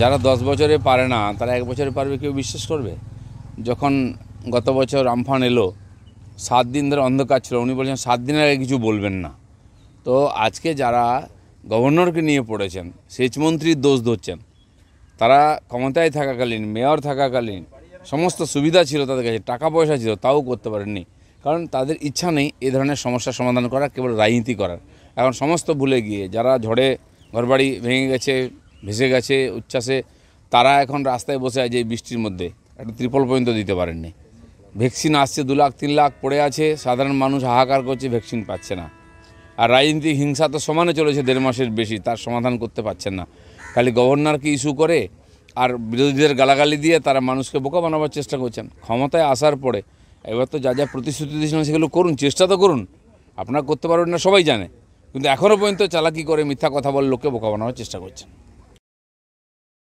যারা দশ বছরে পারে না তারা এক বছরে পারবে কেউ বিশ্বাস করবে যখন গত বছর আমফান এলো সাত দিন ধরে অন্ধকার ছিল উনি বলছেন সাত দিন আগে কিছু বলবেন না তো আজকে যারা গভর্নরকে নিয়ে পড়েছেন সেচমন্ত্রীর দোষ ধরছেন তারা ক্ষমতায় থাকাকালীন মেয়র থাকাকালীন সমস্ত সুবিধা ছিল তাদের কাছে টাকা পয়সা ছিল তাও করতে পারেননি কারণ তাদের ইচ্ছা নেই এ ধরনের সমস্যার সমাধান করা কেবল রাজনীতি করার এখন সমস্ত ভুলে গিয়ে যারা ঝড়ে ঘরবাড়ি ভেঙে গেছে ভেসে গেছে উচ্ছ্বাসে তারা এখন রাস্তায় বসে আছে এই বৃষ্টির মধ্যে একটা ত্রিপল পর্যন্ত দিতে পারেননি ভ্যাকসিন আসছে দু লাখ তিন লাখ পড়ে আছে সাধারণ মানুষ হাহাকার করছে ভ্যাকসিন পাচ্ছে না আর রাজনীতিক হিংসা তো সমানে চলেছে দেড় মাসের বেশি তার সমাধান করতে পারছেন না খালি গভর্নরকে ইস্যু করে আর বিরোধীদের গালাগালি দিয়ে তারা মানুষকে বোকা বানাবার চেষ্টা করছেন ক্ষমতায় আসার পরে এবার তো যা যা প্রতিশ্রুতি দিয়েছিলেন সেগুলো করুন চেষ্টা তো করুন আপনারা করতে পারবেন না সবাই জানে কিন্তু এখনও পর্যন্ত চালাকি করে মিথ্যা কথা বলে লোককে বোকা বানাবার চেষ্টা করছেন